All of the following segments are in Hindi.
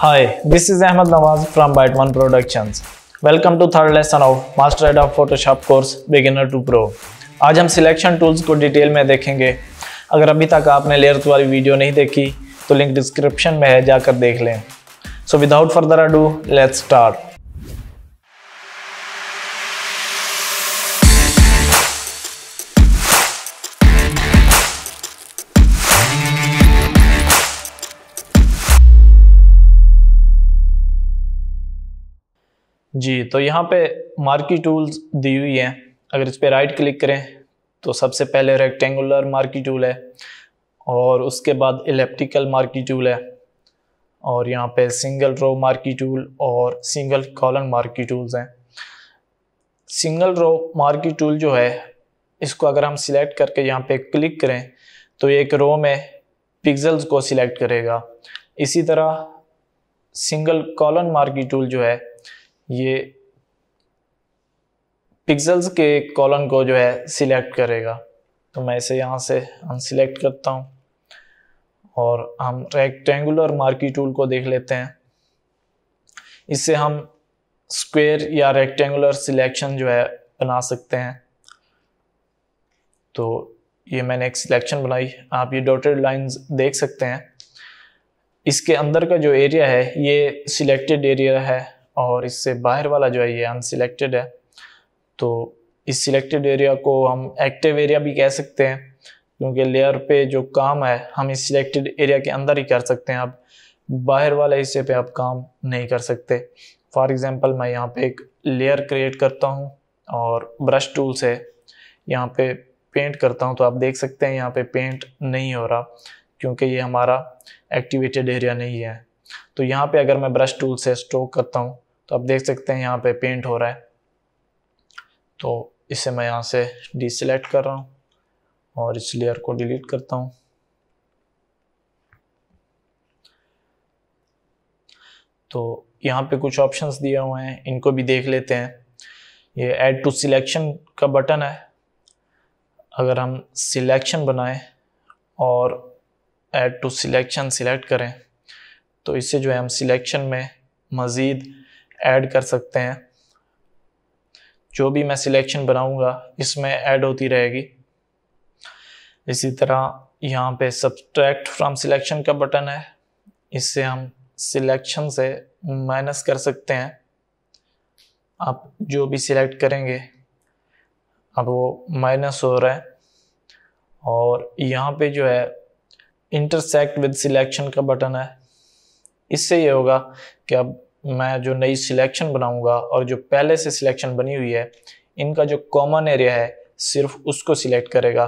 Hi, this is Ahmed Nawaz from Byte One Productions. Welcome to third lesson of Master Ed of Photoshop course beginner to pro आज हम सिलेक्शन टूल्स को डिटेल में देखेंगे अगर अभी तक आपने लेयर वाली वीडियो नहीं देखी तो लिंक डिस्क्रिप्शन में है जाकर देख लें so without further ado let's start जी तो यहाँ पे मार्की टूल्स दी हुई हैं अगर इस पर राइट क्लिक करें तो सबसे पहले रेक्टेंगुलर मार्की टूल है और उसके बाद इलेप्टिकल मार्की टूल है और यहाँ पे सिंगल रो मार्की टूल और सिंगल कॉलन मार्की टूल्स हैं सिंगल रो मार्की टूल जो है इसको अगर हम सिलेक्ट करके यहाँ पे क्लिक करें तो एक रो में पिक्सल्स को सिलेक्ट करेगा इसी तरह सिंगल कॉलन मार्की टूल जो है ये पिक्सल्स के कॉलम को जो है सिलेक्ट करेगा तो मैं इसे यहाँ से अनसिलेक्ट करता हूँ और हम रेक्टेंगुलर मार्की टूल को देख लेते हैं इससे हम स्क्वायर या रेक्टेंगुलर सिलेक्शन जो है बना सकते हैं तो ये मैंने एक सिलेक्शन बनाई आप ये डॉटेड लाइंस देख सकते हैं इसके अंदर का जो एरिया है ये सिलेक्टेड एरिया है और इससे बाहर वाला जो है ये अनसिलेक्टेड है तो इस सिलेक्टेड एरिया को हम एक्टिव एरिया भी कह सकते हैं क्योंकि लेयर पे जो काम है हम इस सिलेक्टेड एरिया के अंदर ही कर सकते हैं आप बाहर वाले हिस्से पे आप काम नहीं कर सकते फॉर एग्ज़ाम्पल मैं यहाँ पे एक लेयर क्रिएट करता हूँ और ब्रश टूल से यहाँ पे पेंट करता हूँ तो आप देख सकते हैं यहाँ पे पेंट नहीं हो रहा क्योंकि ये हमारा एक्टिवेटेड एरिया नहीं है तो यहाँ पे अगर मैं ब्रश टूल से स्ट्रोक करता हूँ तो आप देख सकते हैं यहाँ पे पेंट हो रहा है तो इसे मैं यहाँ से डिसलेक्ट कर रहा हूँ और इस लेयर को डिलीट करता हूँ तो यहाँ पे कुछ ऑप्शंस दिए हुए हैं इनको भी देख लेते हैं ये ऐड टू सिलेक्शन का बटन है अगर हम सिलेक्शन बनाएं और ऐड टू सिलेक्शन सिलेक्ट करें तो इससे जो है हम सिलेक्शन में मज़ीद ऐड कर सकते हैं जो भी मैं सिलेक्शन बनाऊंगा इसमें ऐड होती रहेगी इसी तरह यहाँ पे सब्सट्रैक्ट फ्रॉम सिलेक्शन का बटन है इससे हम सिलेक्शन से माइनस कर सकते हैं आप जो भी सिलेक्ट करेंगे अब वो माइनस हो रहा है और यहाँ पे जो है इंटरसेक्ट विद सिलेक्शन का बटन है इससे ये होगा कि अब मैं जो नई सिलेक्शन बनाऊंगा और जो पहले से सिलेक्शन बनी हुई है इनका जो कॉमन एरिया है सिर्फ उसको सिलेक्ट करेगा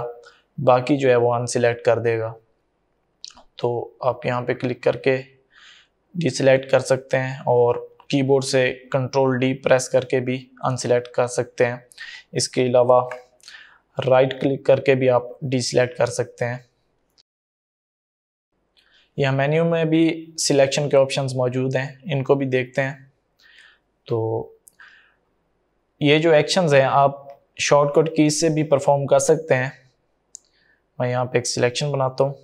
बाकी जो है वो अनसिलेक्ट कर देगा तो आप यहाँ पे क्लिक करके डिसलेक्ट कर सकते हैं और कीबोर्ड से कंट्रोल डी प्रेस करके भी अनसिलेक्ट कर सकते हैं इसके अलावा राइट क्लिक करके भी आप डिसलेक्ट कर सकते हैं यहाँ मेन्यू में भी सिलेक्शन के ऑप्शंस मौजूद हैं इनको भी देखते हैं तो ये जो एक्शंस हैं आप शॉर्टकट की से भी परफॉर्म कर सकते हैं मैं यहाँ पे एक सिलेक्शन बनाता हूँ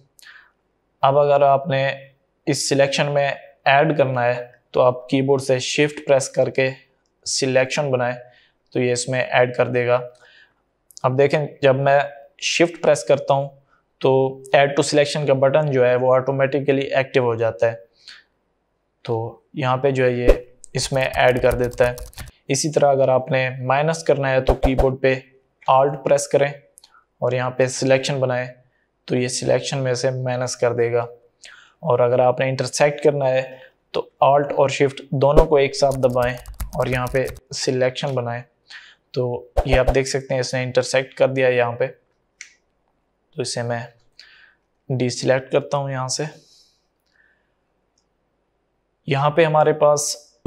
अब अगर आपने इस सिलेक्शन में ऐड करना है तो आप कीबोर्ड से शिफ्ट प्रेस करके सिलेक्शन बनाएं तो ये इसमें ऐड कर देगा अब देखें जब मैं शिफ्ट प्रेस करता हूँ तो ऐड टू सिलेक्शन का बटन जो है वो ऑटोमेटिकली एक्टिव हो जाता है तो यहाँ पे जो है ये इसमें ऐड कर देता है इसी तरह अगर आपने माइनस करना है तो कीबोर्ड पे आल्ट प्रेस करें और यहाँ पे सिलेक्शन बनाएं तो ये सिलेक्शन में से माइनस कर देगा और अगर आपने इंटरसेक्ट करना है तो आल्ट और शिफ्ट दोनों को एक साथ दबाएं और यहाँ पे सिलेक्शन बनाएं तो ये आप देख सकते हैं इसने इंटरसेक्ट कर दिया यहाँ पे तो इसे मैं डी सिलेक्ट करता हूँ यहाँ से यहाँ पे हमारे पास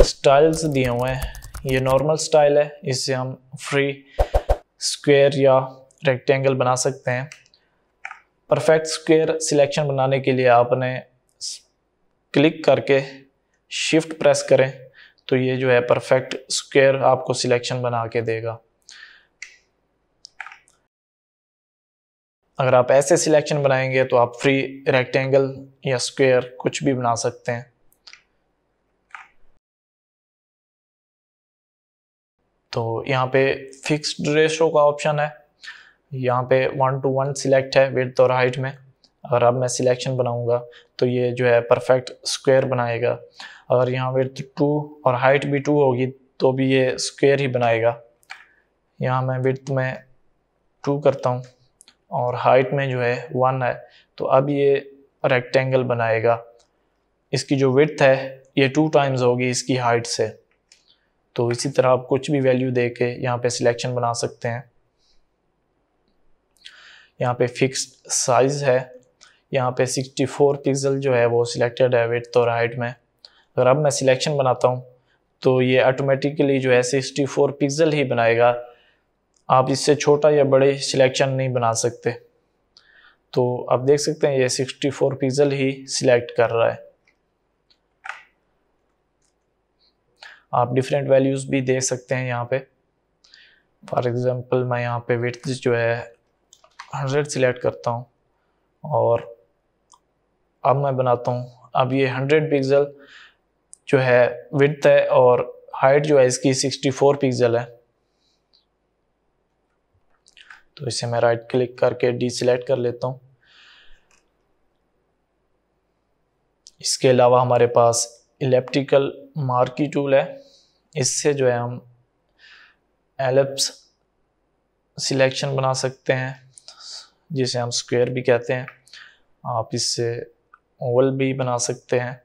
स्टाइल्स दिए हुए हैं ये नॉर्मल स्टाइल है इससे हम फ्री स्क्वायर या रेक्टेंगल बना सकते हैं परफेक्ट स्क्वायर सिलेक्शन बनाने के लिए आपने क्लिक करके शिफ्ट प्रेस करें तो ये जो है परफेक्ट स्क्वायर आपको सिलेक्शन बना के देगा अगर आप ऐसे सिलेक्शन बनाएंगे तो आप फ्री रेक्टेंगल या स्क्वायर कुछ भी बना सकते हैं तो यहाँ पे फिक्स्ड रेशो का ऑप्शन है यहाँ पे वन टू वन सिलेक्ट है विथ और हाइट में अगर अब मैं सिलेक्शन बनाऊंगा तो ये जो है परफेक्ट स्क्वायर बनाएगा अगर यहाँ विथ टू और हाइट भी टू होगी तो भी ये स्क्वायर ही बनाएगा यहाँ मैं विथ में टू करता हूँ और हाइट में जो है वन है तो अब ये रेक्टेंगल बनाएगा इसकी जो विथ है ये टू टाइम्स होगी इसकी हाइट से तो इसी तरह आप कुछ भी वैल्यू दे के यहाँ पर सिलेक्शन बना सकते हैं यहाँ पे फिक्स साइज़ है यहाँ पे 64 पिक्सल जो है वो सिलेक्टेड है विथ और हाइट में अगर अब मैं सिलेक्शन बनाता हूँ तो ये ऑटोमेटिकली जो है 64 पिक्सल ही बनाएगा आप इससे छोटा या बड़े सिलेक्शन नहीं बना सकते तो आप देख सकते हैं ये 64 पिक्सल ही सिलेक्ट कर रहा है आप डिफरेंट वैल्यूज़ भी दे सकते हैं यहाँ पे फॉर एग्ज़ाम्पल मैं यहाँ पे विथ जो है 100 सिलेक्ट करता हूँ और अब मैं बनाता हूँ अब ये 100 पिक्सल जो है विथ है और हाइट जो है इसकी 64 पिक्सल है तो इसे मैं राइट क्लिक करके डी सिलेक्ट कर लेता हूँ इसके अलावा हमारे पास इलेप्टिकल मार्की टूल है इससे जो है हम एलिप्स सिलेक्शन बना सकते हैं जिसे हम स्क्वायर भी कहते हैं आप इससे ओवल भी बना सकते हैं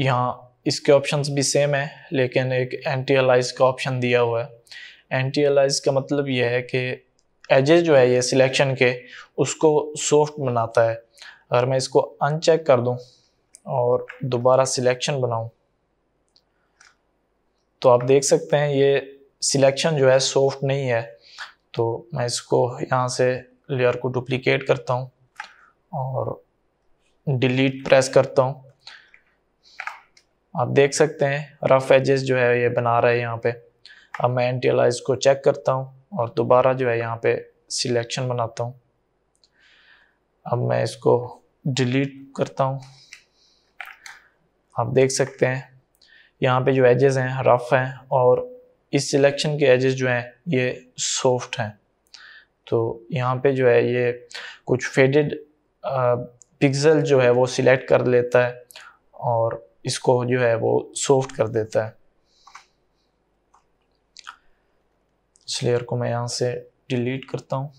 यहाँ इसके ऑप्शंस भी सेम है लेकिन एक एंटी अलाइज का ऑप्शन दिया हुआ है एंटी अलाइज का मतलब यह है कि एजेस जो है ये सिलेक्शन के उसको सॉफ्ट बनाता है अगर मैं इसको अनचेक कर दूं और दोबारा सिलेक्शन बनाऊं तो आप देख सकते हैं ये सिलेक्शन जो है सॉफ्ट नहीं है तो मैं इसको यहाँ से लेयर को डुप्लीकेट करता हूँ और डिलीट प्रेस करता हूँ आप देख सकते हैं रफ एजेस जो है ये बना रहा है यहाँ पे अब मैं एंटीलाइज को चेक करता हूँ और दोबारा जो है यहाँ पे सिलेक्शन बनाता हूँ अब मैं इसको डिलीट करता हूँ आप देख सकते हैं यहाँ पे जो एजेस हैं रफ़ हैं और इस सिलेक्शन के एजेस जो हैं ये सॉफ्ट हैं तो यहाँ पे जो है ये कुछ फेडेड पिक्सल जो है वो सिलेक्ट कर लेता है और इसको जो है वो सॉफ्ट कर देता है इस लेयर को मैं यहाँ से डिलीट करता हूँ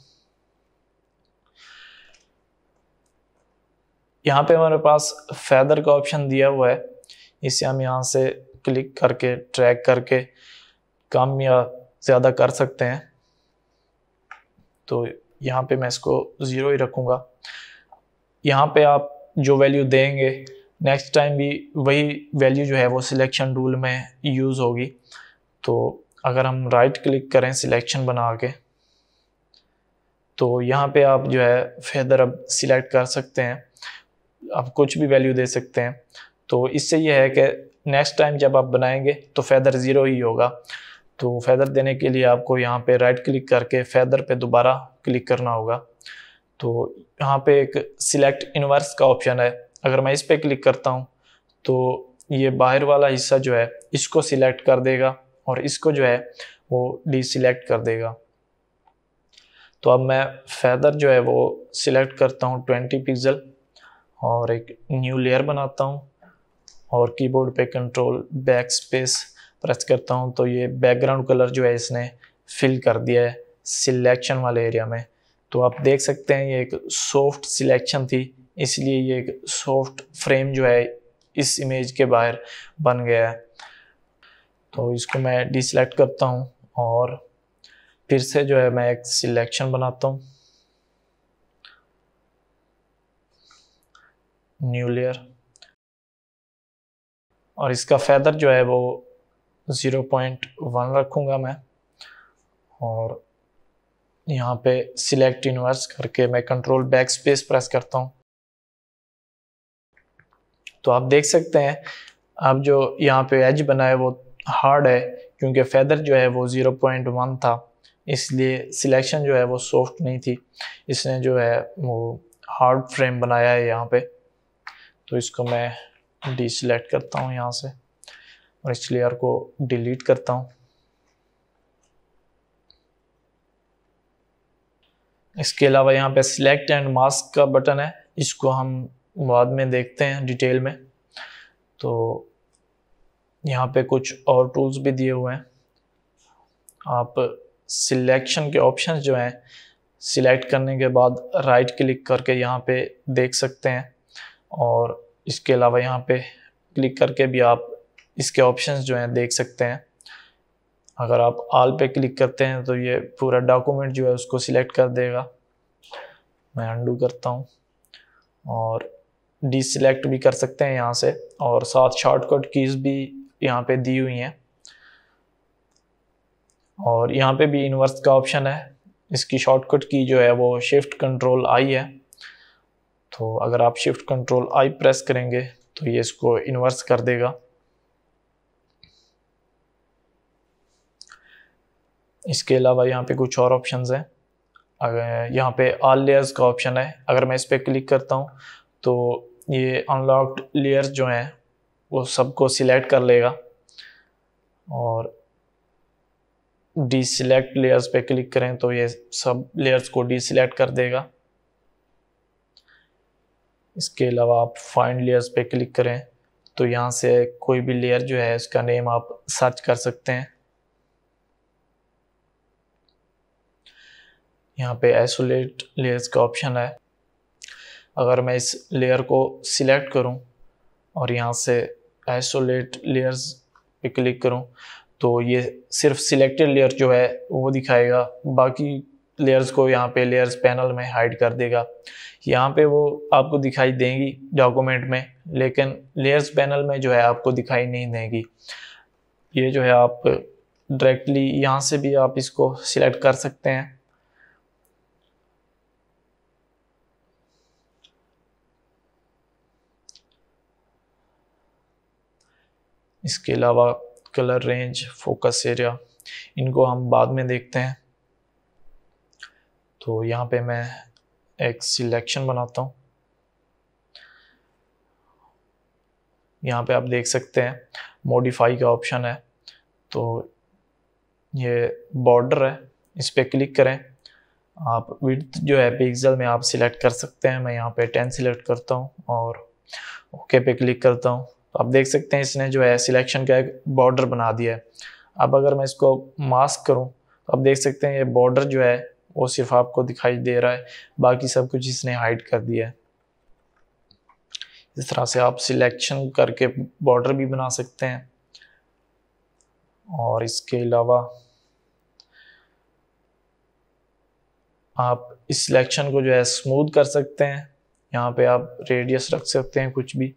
यहाँ पे हमारे पास फैदर का ऑप्शन दिया हुआ है इसे हम यहाँ से क्लिक करके ट्रैक करके कम या ज़्यादा कर सकते हैं तो यहाँ पे मैं इसको ज़ीरो ही रखूँगा यहाँ पे आप जो वैल्यू देंगे नेक्स्ट टाइम भी वही वैल्यू जो है वो सिलेक्शन रूल में यूज़ होगी तो अगर हम राइट क्लिक करें सिलेक्शन बना के तो यहाँ पे आप जो है फेदर अब सिलेक्ट कर सकते हैं आप कुछ भी वैल्यू दे सकते हैं तो इससे यह है कि नेक्स्ट टाइम जब आप बनाएंगे तो फेदर ज़ीरो ही होगा तो फेदर देने के लिए आपको यहाँ पे राइट क्लिक करके फेदर पे दोबारा क्लिक करना होगा तो यहाँ पे एक सिलेक्ट इनवर्स का ऑप्शन है अगर मैं इस पर क्लिक करता हूँ तो ये बाहर वाला हिस्सा जो है इसको सिलेक्ट कर देगा और इसको जो है वो डी सिलेक्ट कर देगा तो अब मैं फैदर जो है वो सिलेक्ट करता हूँ ट्वेंटी पिक्सल और एक न्यू लेयर बनाता हूँ और कीबोर्ड पे कंट्रोल बैक स्पेस प्रेस करता हूँ तो ये बैकग्राउंड कलर जो है इसने फिल कर दिया है सिलेक्शन वाले एरिया में तो आप देख सकते हैं ये एक सॉफ्ट सिलेक्शन थी इसलिए ये एक सॉफ्ट फ्रेम जो है इस इमेज के बाहर बन गया है तो इसको मैं डिसलेक्ट करता हूँ और फिर से जो है मैं एक सिलेक्शन बनाता हूँ न्यू लेयर और इसका फैदर जो है वो ज़ीरो पॉइंट वन रखूँगा मैं और यहाँ पे सिलेक्ट इनवर्स करके मैं कंट्रोल बैक स्पेस प्रेस करता हूँ तो आप देख सकते हैं अब जो यहाँ पे एज बना है वो हार्ड है क्योंकि फैदर जो है वो ज़ीरो पॉइंट वन था इसलिए सिलेक्शन जो है वो सॉफ्ट नहीं थी इसने जो है वो हार्ड फ्रेम बनाया है यहाँ पे तो इसको मैं डी सिलेक्ट करता हूँ यहाँ से और इस लेयर को डिलीट करता हूँ इसके अलावा यहाँ पे सिलेक्ट एंड मास्क का बटन है इसको हम बाद में देखते हैं डिटेल में तो यहाँ पे कुछ और टूल्स भी दिए हुए हैं आप सिलेक्शन के ऑप्शन जो हैं सिलेक्ट करने के बाद राइट क्लिक करके यहाँ पे देख सकते हैं और इसके अलावा यहाँ पे क्लिक करके भी आप इसके ऑप्शंस जो हैं देख सकते हैं अगर आप आल पे क्लिक करते हैं तो ये पूरा डॉक्यूमेंट जो है उसको सिलेक्ट कर देगा मैं अंडू करता हूँ और डिसलेक्ट भी कर सकते हैं यहाँ से और साथ शॉर्टकट कीज़ भी यहाँ पे दी हुई हैं और यहाँ पे भी इन्वर्स का ऑप्शन है इसकी शॉर्टकट की जो है वो शिफ्ट कंट्रोल आई है तो अगर आप शिफ्ट कंट्रोल आई प्रेस करेंगे तो ये इसको इन्वर्स कर देगा इसके अलावा यहाँ पे कुछ और ऑप्शंस हैं अगर यहाँ पे ऑल लेयर्स का ऑप्शन है अगर मैं इस पर क्लिक करता हूँ तो ये अनलॉक्ड लेयर्स जो हैं वो सबको सिलेक्ट कर लेगा और डी सिलेक्ट लेयर्स पे क्लिक करें तो ये सब लेयर्स को डी सिलेक्ट कर देगा इसके अलावा आप फाइंड लेयर्स पे क्लिक करें तो यहाँ से कोई भी लेयर जो है उसका नेम आप सर्च कर सकते हैं यहाँ पे आइसोलेट लेयर्स का ऑप्शन है अगर मैं इस लेयर को सिलेक्ट करूँ और यहाँ से आइसोलेट लेयर्स पे क्लिक करूँ तो ये सिर्फ सिलेक्टेड लेयर जो है वो दिखाएगा बाकी लेयर्स को यहाँ पे लेयर्स पैनल में हाइड कर देगा यहाँ पे वो आपको दिखाई देंगी डॉक्यूमेंट में लेकिन लेयर्स पैनल में जो है आपको दिखाई नहीं देंगी ये जो है आप डायरेक्टली यहाँ से भी आप इसको सिलेक्ट कर सकते हैं इसके अलावा कलर रेंज फोकस एरिया इनको हम बाद में देखते हैं तो यहाँ पे मैं एक सिलेक्शन बनाता हूँ यहाँ पे आप देख सकते हैं मॉडिफाई का ऑप्शन है तो ये बॉर्डर है इस पर क्लिक करें आप विथ जो है पिक्सल में आप सिलेक्ट कर सकते हैं मैं यहाँ पे 10 सिलेक्ट करता हूँ और ओके पे क्लिक करता हूँ तो आप देख सकते हैं इसने जो है सिलेक्शन का एक बॉर्डर बना दिया है अब अगर मैं इसको मास्क करूं तो आप देख सकते हैं ये बॉर्डर जो है वो सिर्फ आपको दिखाई दे रहा है बाकी सब कुछ इसने हाइड कर दिया है इस तरह से आप सिलेक्शन करके बॉर्डर भी बना सकते हैं और इसके अलावा आप इस सिलेक्शन को जो है स्मूथ कर सकते हैं यहाँ पे आप रेडियस रख सकते हैं कुछ भी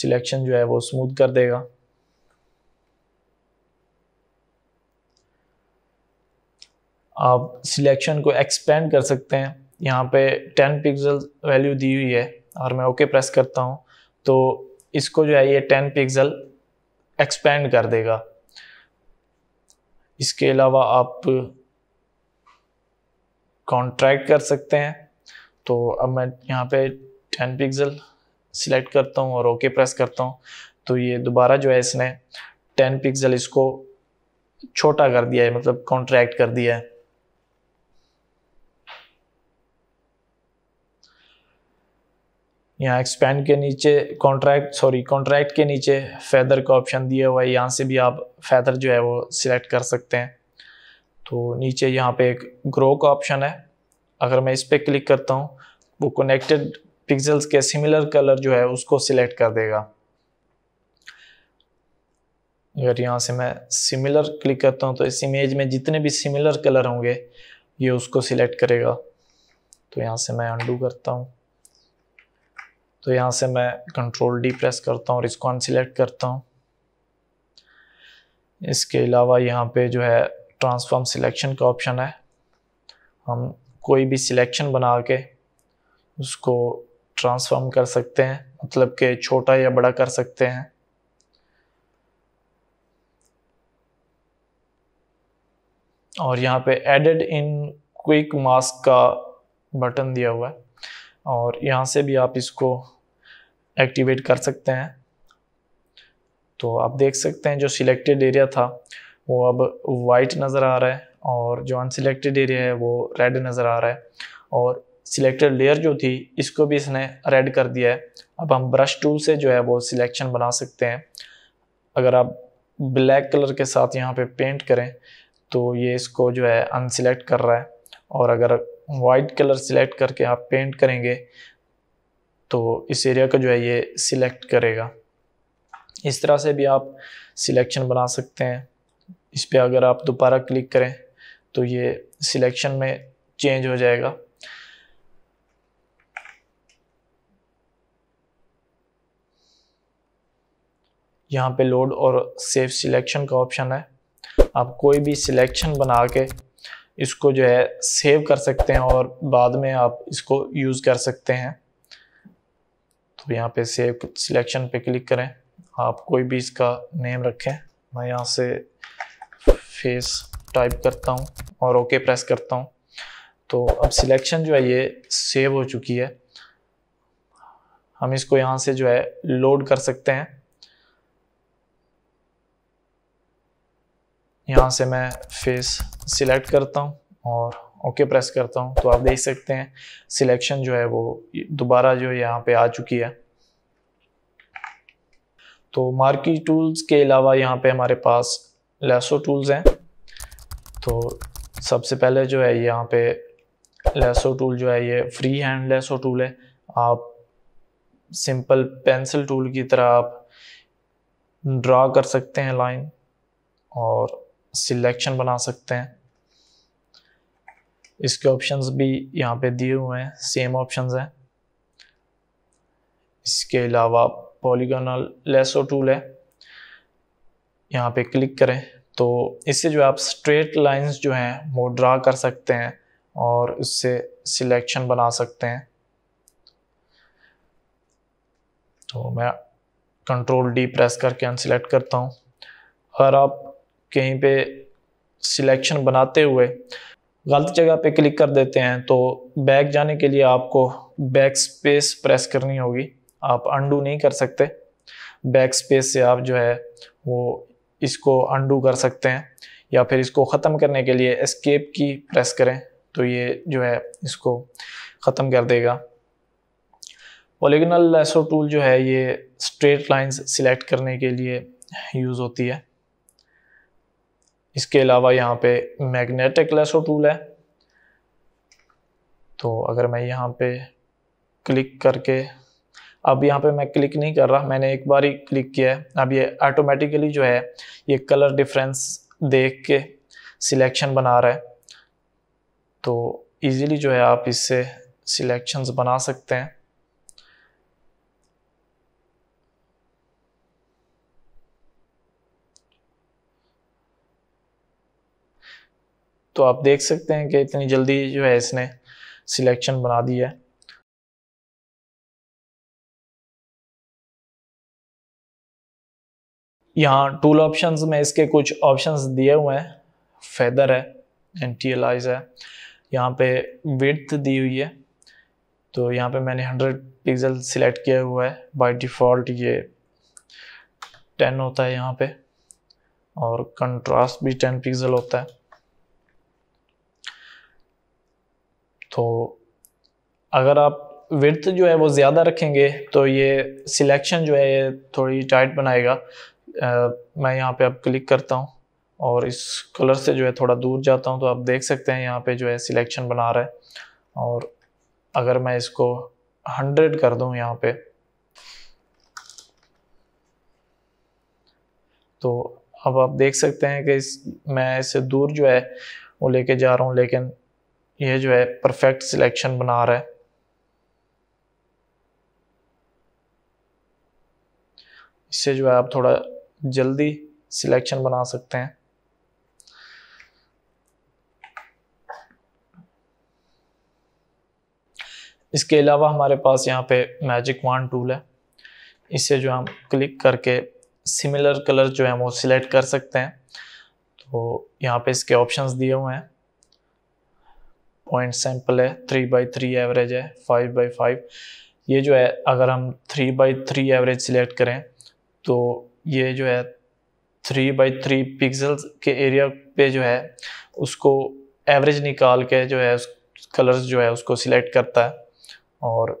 सिलेक्शन जो है वो स्मूथ कर देगा आप सिलेक्शन को एक्सपेंड कर सकते हैं यहाँ पे 10 पिक्सल वैल्यू दी हुई है और मैं ओके प्रेस करता हूँ तो इसको जो है ये 10 पिक्सल एक्सपेंड कर देगा इसके अलावा आप कॉन्ट्रैक्ट कर सकते हैं तो अब मैं यहाँ पे 10 पिक्सल सिलेक्ट करता हूँ और ओके प्रेस करता हूँ तो ये दोबारा जो है इसने टेन पिक्सल इसको छोटा कर दिया है मतलब कॉन्ट्रैक्ट कर दिया है यहाँ एक्सपेंड के नीचे कॉन्ट्रैक्ट सॉरी कॉन्ट्रैक्ट के नीचे फैदर का ऑप्शन दिया हुआ है यहाँ से भी आप फैदर जो है वो सिलेक्ट कर सकते हैं तो नीचे यहाँ पे एक ग्रो का ऑप्शन है अगर मैं इस पर क्लिक करता हूँ वो कनेक्टेड पिक्सल्स के सिमिलर कलर जो है उसको सिलेक्ट कर देगा अगर यहाँ से मैं सिमिलर क्लिक करता हूँ तो इस इमेज में जितने भी सिमिलर कलर होंगे ये उसको सिलेक्ट करेगा तो यहाँ से मैं अंडू करता हूँ तो यहाँ से मैं कंट्रोल डी प्रेस करता हूँ और इसको अनसिलेक्ट करता हूँ इसके अलावा यहाँ पे जो है ट्रांसफॉर्म सिलेक्शन का ऑप्शन है हम कोई भी सिलेक्शन बना के उसको ट्रांसफॉर्म कर सकते हैं मतलब के छोटा या बड़ा कर सकते हैं और यहाँ पे एडेड इन क्विक मास्क का बटन दिया हुआ है और यहाँ से भी आप इसको एक्टिवेट कर सकते हैं तो आप देख सकते हैं जो सिलेक्टेड एरिया था वो अब वाइट नज़र आ रहा है और जो अनसिलेक्टेड एरिया है वो रेड नज़र आ रहा है और सिलेक्टेड लेयर जो थी इसको भी इसने रेड कर दिया है अब हम ब्रश टूल से जो है वो सिलेक्शन बना सकते हैं अगर आप ब्लैक कलर के साथ यहाँ पे पेंट करें तो ये इसको जो है अनसिलेक्ट कर रहा है और अगर वाइट कलर सिलेक्ट करके आप पेंट करेंगे तो इस एरिया को जो है ये सिलेक्ट करेगा इस तरह से भी आप सिलेक्शन बना सकते हैं इस पर अगर आप दोबारा क्लिक करें तो ये सिलेक्शन में चेंज हो जाएगा यहाँ पे लोड और सेव सिलेक्शन का ऑप्शन है आप कोई भी सिलेक्शन बना के इसको जो है सेव कर सकते हैं और बाद में आप इसको यूज़ कर सकते हैं तो यहाँ पे सेव सिलेक्शन पे क्लिक करें आप कोई भी इसका नेम रखें मैं यहाँ से फेस टाइप करता हूँ और ओके प्रेस करता हूँ तो अब सिलेक्शन जो है ये सेव हो चुकी है हम इसको यहाँ से जो है लोड कर सकते हैं यहाँ से मैं फेस सिलेक्ट करता हूँ और ओके okay प्रेस करता हूँ तो आप देख सकते हैं सिलेक्शन जो है वो दोबारा जो यहाँ पे आ चुकी है तो मार्की टूल्स के अलावा यहाँ पे हमारे पास लेसो टूल्स हैं तो सबसे पहले जो है यहाँ पे लेसो टूल जो है ये फ्री हैंड लेसो टूल है आप सिंपल पेंसिल टूल की तरह आप ड्रा कर सकते हैं लाइन और सिलेक्शन बना सकते हैं इसके ऑप्शंस भी यहाँ पे दिए हुए हैं सेम ऑप्शंस हैं इसके अलावा पॉलीगोनल लेसो टूल है यहाँ पे क्लिक करें तो इससे जो आप स्ट्रेट लाइंस जो हैं वो ड्रा कर सकते हैं और इससे सिलेक्शन बना सकते हैं तो मैं कंट्रोल डी प्रेस करके अनसिलेक्ट करता हूँ अगर आप कहीं पे सिलेक्शन बनाते हुए गलत जगह पे क्लिक कर देते हैं तो बैक जाने के लिए आपको बैक स्पेस प्रेस करनी होगी आप अंडू नहीं कर सकते बैक स्पेस से आप जो है वो इसको अंडू कर सकते हैं या फिर इसको ख़त्म करने के लिए एस्केप की प्रेस करें तो ये जो है इसको ख़त्म कर देगा पोलिगनल लेसो टूल जो है ये स्ट्रेट लाइंस सिलेक्ट करने के लिए यूज़ होती है इसके अलावा यहाँ पे मैग्नेटिक लेसो टूल है तो अगर मैं यहाँ पे क्लिक करके अब यहाँ पे मैं क्लिक नहीं कर रहा मैंने एक बार ही क्लिक किया है अब ये ऑटोमेटिकली जो है ये कलर डिफरेंस देख के सिलेक्शन बना रहा है तो इजीली जो है आप इससे सिलेक्शंस बना सकते हैं तो आप देख सकते हैं कि इतनी जल्दी जो है इसने सिलेक्शन बना दी है यहाँ टूल ऑप्शंस में इसके कुछ ऑप्शंस दिए हुए हैं फेदर है एंटीलाइज है यहाँ पे विथ दी हुई है तो यहाँ पे मैंने 100 पिक्सल सिलेक्ट किया हुआ है बाय डिफ़ॉल्ट ये 10 होता है यहाँ पे और कंट्रास्ट भी 10 पिक्सल होता है तो अगर आप विर्थ जो है वो ज़्यादा रखेंगे तो ये सिलेक्शन जो है ये थोड़ी टाइट बनाएगा आ, मैं यहाँ पे अब क्लिक करता हूँ और इस कलर से जो है थोड़ा दूर जाता हूँ तो आप देख सकते हैं यहाँ पे जो है सिलेक्शन बना रहा है और अगर मैं इसको हंड्रेड कर दूँ यहाँ पे तो अब आप देख सकते हैं कि इस मैं इसे दूर जो है वो लेके जा रहा हूँ लेकिन ये जो है परफेक्ट सिलेक्शन बना रहा है इससे जो है आप थोड़ा जल्दी सिलेक्शन बना सकते हैं इसके अलावा हमारे पास यहाँ पे मैजिक वन टूल है इससे जो हम क्लिक करके सिमिलर कलर जो है वो सिलेक्ट कर सकते हैं तो यहाँ पे इसके ऑप्शंस दिए हुए हैं पॉइंट सैंपल है थ्री बाई थ्री एवरेज है फाइव बाई फाइव ये जो है अगर हम three by three average select करें तो ये जो है थ्री बाई थ्री पिक्सल के एरिया पे जो है उसको एवरेज निकाल के जो है कलर्स जो है उसको सिलेक्ट करता है और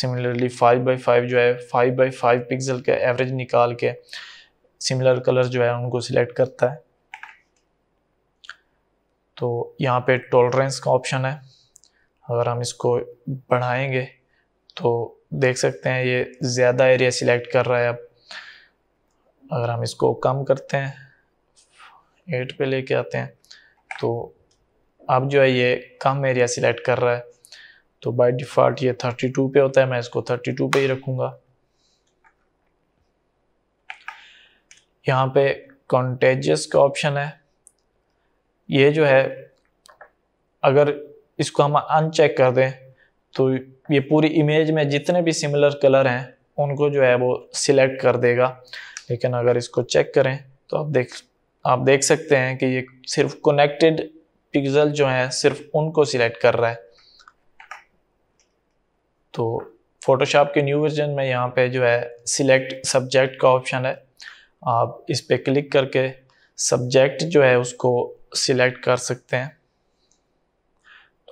सिमिलरली फाइव बाई फाइव जो है फाइव बाई फाइव पिक्सल के एवरेज निकाल के सिमिलर कलर जो है उनको सिलेक्ट करता है तो यहाँ पे टॉलरेंस का ऑप्शन है अगर हम इसको बढ़ाएंगे तो देख सकते हैं ये ज़्यादा एरिया सिलेक्ट कर रहा है अब अगर हम इसको कम करते हैं एट पे लेके आते हैं तो अब जो है ये कम एरिया सिलेक्ट कर रहा है तो बाय डिफ़ॉल्ट ये 32 पे होता है मैं इसको 32 पे ही रखूँगा यहाँ पे कॉन्टेजियस का ऑप्शन है ये जो है अगर इसको हम अनचेक कर दें तो ये पूरी इमेज में जितने भी सिमिलर कलर हैं उनको जो है वो सिलेक्ट कर देगा लेकिन अगर इसको चेक करें तो आप देख आप देख सकते हैं कि ये सिर्फ कनेक्टेड पिक्सल जो हैं सिर्फ उनको सिलेक्ट कर रहा है तो फोटोशॉप के न्यू वर्जन में यहाँ पे जो है सिलेक्ट सब्जेक्ट का ऑप्शन है आप इस पर क्लिक करके सब्जेक्ट जो है उसको सिलेक्ट कर सकते हैं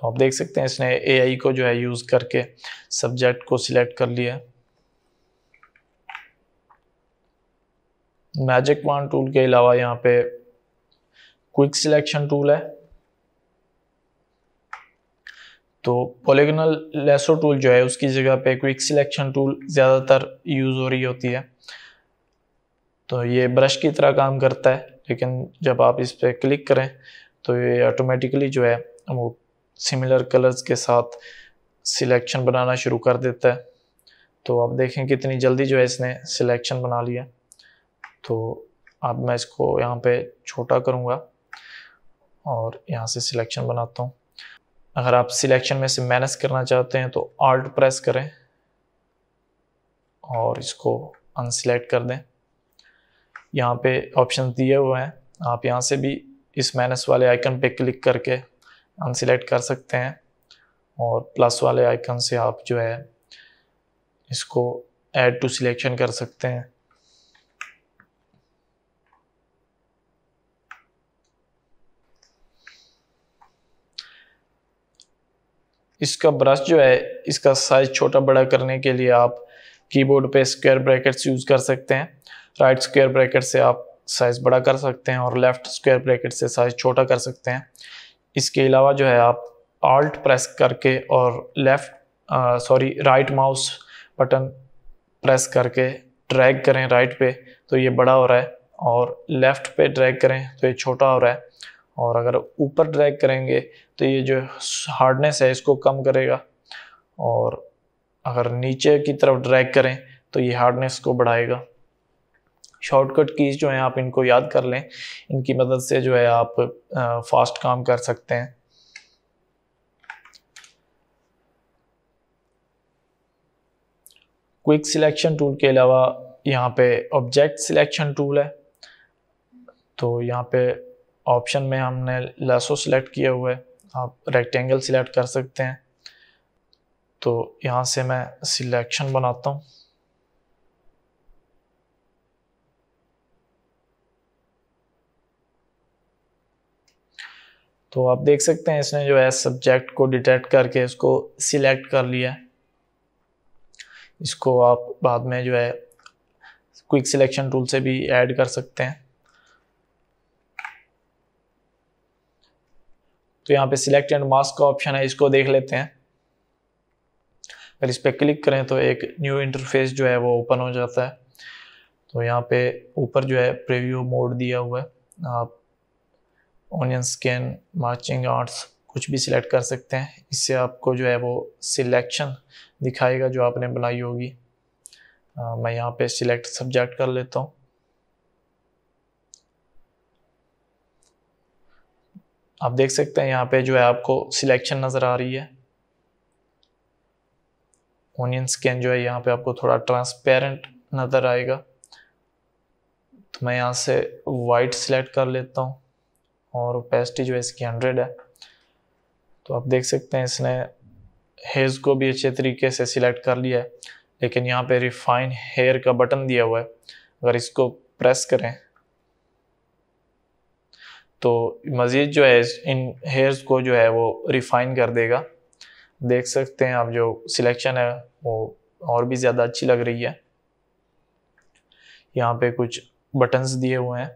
तो आप देख सकते हैं इसने एआई को जो है यूज़ करके सब्जेक्ट को सिलेक्ट कर लिया मैजिक वन टूल के अलावा यहाँ पे क्विक सिलेक्शन टूल है तो पोलिगनल लेसो टूल जो है उसकी जगह पे क्विक सिलेक्शन टूल ज़्यादातर यूज़ हो रही होती है तो ये ब्रश की तरह काम करता है लेकिन जब आप इस पर क्लिक करें तो ये ऑटोमेटिकली जो है वो सिमिलर कलर्स के साथ सिलेक्शन बनाना शुरू कर देता है तो आप देखें कितनी जल्दी जो है इसने सिलेक्शन बना लिया तो अब मैं इसको यहाँ पे छोटा करूँगा और यहाँ से सिलेक्शन बनाता हूँ अगर आप सिलेक्शन में से मैनस करना चाहते हैं तो आर्ट प्रेस करें और इसको अनसिलेक्ट कर दें यहाँ पे ऑप्शन दिए हुए हैं आप यहाँ से भी इस माइनस वाले आइकन पे क्लिक करके अनसिलेक्ट कर सकते हैं और प्लस वाले आइकन से आप जो है इसको ऐड टू सिलेक्शन कर सकते हैं इसका ब्रश जो है इसका साइज छोटा बड़ा करने के लिए आप कीबोर्ड पे स्क्वायर ब्रैकेट्स यूज़ कर सकते हैं राइट स्क्वायर ब्रैकेट से आप साइज़ बड़ा कर सकते हैं और लेफ़्ट स्क्वायर ब्रैकेट से साइज़ छोटा कर सकते हैं इसके अलावा जो है आप आल्ट प्रेस करके और left sorry right mouse button press करके ड्रैग करें राइट पे तो ये बड़ा हो रहा है और लेफ़्ट पे ड्रैग करें तो ये छोटा हो रहा है और अगर ऊपर ड्रैग करेंगे तो ये जो हार्डनेस है इसको कम करेगा और अगर नीचे की तरफ ड्रैग करें तो ये हार्डनेस को बढ़ाएगा शॉर्टकट कीज़ जो हैं आप इनको याद कर लें इनकी मदद से जो है आप फास्ट काम कर सकते हैं क्विक सिलेक्शन टूल के अलावा यहाँ पे ऑब्जेक्ट सिलेक्शन टूल है तो यहाँ पे ऑप्शन में हमने लेसो सिलेक्ट किया हुआ है आप रेक्टेंगल सिलेक्ट कर सकते हैं तो यहाँ से मैं सिलेक्शन बनाता हूँ तो आप देख सकते हैं इसने जो है सब्जेक्ट को डिटेक्ट करके इसको सिलेक्ट कर लिया इसको आप बाद में जो है क्विक सिलेक्शन टूल से भी ऐड कर सकते हैं तो यहाँ पे सिलेक्ट एंड मास्क का ऑप्शन है इसको देख लेते हैं अगर इस पर क्लिक करें तो एक न्यू इंटरफेस जो है वो ओपन हो जाता है तो यहाँ पे ऊपर जो है प्रीव्यू मोड दिया हुआ है आप ऑनियन स्किन मार्चिंग आर्ट्स कुछ भी सिलेक्ट कर सकते हैं इससे आपको जो है वो सिलेक्शन दिखाएगा जो आपने बनाई होगी मैं यहाँ पे सिलेक्ट सब्जेक्ट कर लेता हूँ आप देख सकते हैं यहाँ पे जो है आपको सिलेक्शन नज़र आ रही है ओनियन स्किन जो है यहाँ पे आपको थोड़ा ट्रांसपेरेंट नज़र आएगा तो मैं यहाँ से वाइट सिलेक्ट कर लेता हूँ और ओपेसिटी जो है इसकी हंड्रेड है तो आप देख सकते हैं इसने हेज़ को भी अच्छे तरीके से सिलेक्ट कर लिया है लेकिन यहाँ पे रिफाइन हेयर का बटन दिया हुआ है अगर इसको प्रेस करें तो मज़ीद जो है इन हेयर्स को जो है वो रिफाइन कर देगा देख सकते हैं आप जो सिलेक्शन है वो और भी ज़्यादा अच्छी लग रही है यहाँ पे कुछ बटन्स दिए हुए हैं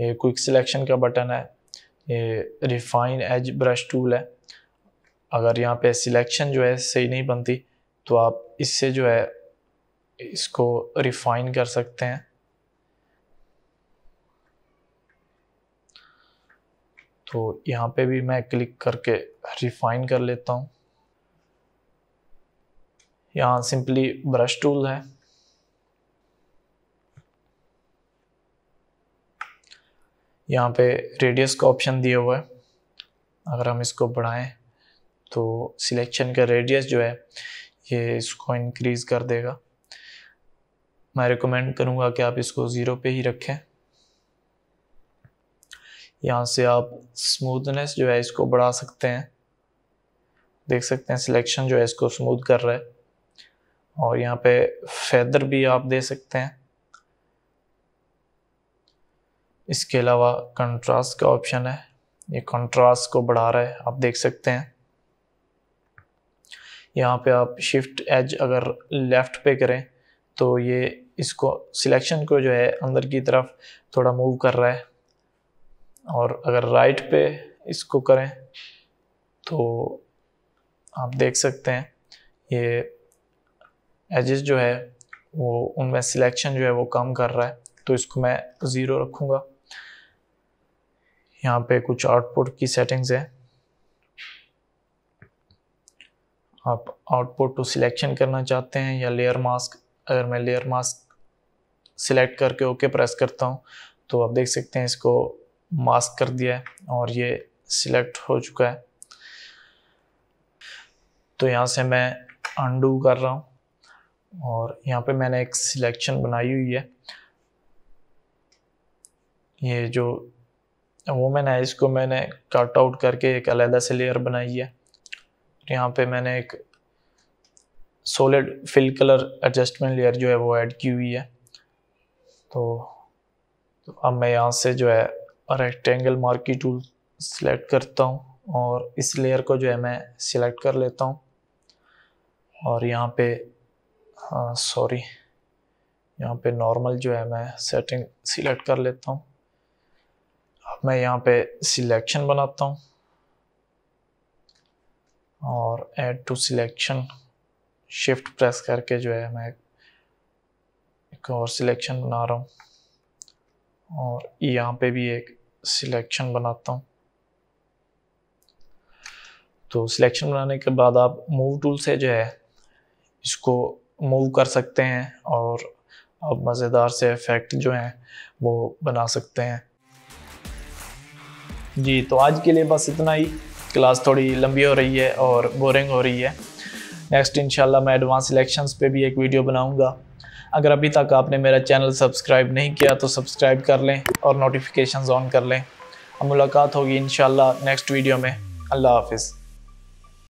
ये क्विक सिलेक्शन का बटन है ये रिफाइन एज ब्रश टूल है अगर यहाँ पे सिलेक्शन जो है सही नहीं बनती तो आप इससे जो है इसको रिफाइन कर सकते हैं तो यहाँ पे भी मैं क्लिक करके रिफाइन कर लेता हूँ यहाँ सिंपली ब्रश टूल है यहाँ पे रेडियस का ऑप्शन दिया हुआ है अगर हम इसको बढ़ाएं तो सिलेक्शन का रेडियस जो है ये इसको इंक्रीज़ कर देगा मैं रिकमेंड करूँगा कि आप इसको ज़ीरो पे ही रखें यहाँ से आप स्मूथनेस जो है इसको बढ़ा सकते हैं देख सकते हैं सिलेक्शन जो है इसको स्मूथ कर रहा है और यहाँ पे फेदर भी आप दे सकते हैं इसके अलावा कंट्रास्ट का ऑप्शन है ये कंट्रास्ट को बढ़ा रहा है आप देख सकते हैं यहाँ पे आप शिफ्ट एज अगर लेफ़्ट पे करें तो ये इसको सिलेक्शन को जो है अंदर की तरफ थोड़ा मूव कर रहा है और अगर राइट पे इसको करें तो आप देख सकते हैं ये एजेस जो है वो उनमें सिलेक्शन जो है वो कम कर रहा है तो इसको मैं ज़ीरो रखूँगा यहाँ पे कुछ आउटपुट की सेटिंग्स है आप आउटपुट टू सिलेक्शन करना चाहते हैं या लेयर मास्क अगर मैं लेयर मास्क सिलेक्ट करके ओके प्रेस करता हूँ तो आप देख सकते हैं इसको मास्क कर दिया है और ये सिलेक्ट हो चुका है तो यहाँ से मैं अंडू कर रहा हूँ और यहाँ पे मैंने एक सिलेक्शन बनाई हुई है ये जो वुमेन है इसको मैंने कट आउट करके एक अलहदा से लेयर बनाई है यहाँ पे मैंने एक solid fill colour adjustment layer जो है वो ऐड की हुई है तो, तो अब मैं यहाँ से जो है रेक्टेंगल मार्की टूल सिलेक्ट करता हूँ और इस लेयर को जो है मैं सिलेक्ट कर लेता हूँ और यहाँ पे सॉरी हाँ, यहाँ पे नॉर्मल जो है मैं सेटिंग सिलेक्ट कर लेता हूँ मैं यहाँ पे सिलेक्शन बनाता हूँ और add to selection shift press करके जो है मैं एक और सिलेक्शन बना रहा हूँ और यहाँ पे भी एक सिलेक्शन बनाता हूँ तो सिलेक्शन बनाने के बाद आप मूव टूल से जो है इसको मूव कर सकते हैं और आप मज़ेदार से इफ़ेक्ट जो हैं वो बना सकते हैं जी तो आज के लिए बस इतना ही क्लास थोड़ी लंबी हो रही है और बोरिंग हो रही है नेक्स्ट इंशाल्लाह मैं एडवांस इलेक्शंस पे भी एक वीडियो बनाऊंगा अगर अभी तक आपने मेरा चैनल सब्सक्राइब नहीं किया तो सब्सक्राइब कर लें और नोटिफिकेशन ऑन कर लें मुलाकात होगी इन नेक्स्ट वीडियो में अल्लाह हाफिज़